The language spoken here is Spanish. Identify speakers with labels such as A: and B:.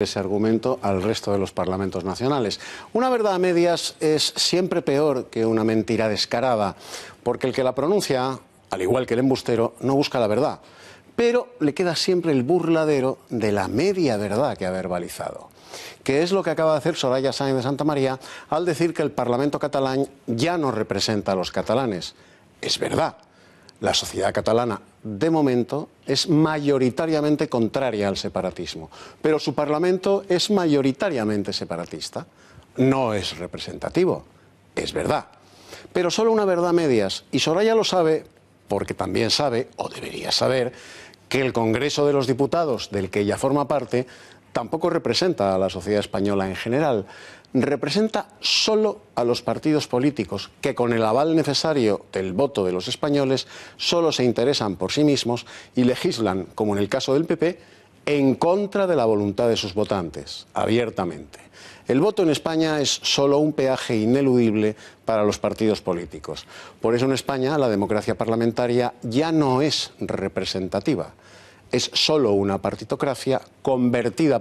A: ese argumento al resto de los parlamentos nacionales. Una verdad a medias es siempre peor que una mentira descarada, porque el que la pronuncia, al igual que el embustero, no busca la verdad, pero le queda siempre el burladero de la media verdad que ha verbalizado, que es lo que acaba de hacer Soraya Sáenz de Santa María al decir que el Parlamento catalán ya no representa a los catalanes. Es verdad, la sociedad catalana, de momento, es mayoritariamente contraria al separatismo, pero su Parlamento es mayoritariamente separatista. No es representativo, es verdad, pero solo una verdad medias, y Soraya lo sabe porque también sabe, o debería saber, que el Congreso de los Diputados, del que ella forma parte, tampoco representa a la sociedad española en general, representa solo a los partidos políticos que con el aval necesario del voto de los españoles solo se interesan por sí mismos y legislan, como en el caso del PP, en contra de la voluntad de sus votantes, abiertamente. El voto en España es solo un peaje ineludible para los partidos políticos. Por eso en España la democracia parlamentaria ya no es representativa es solo una partitocracia convertida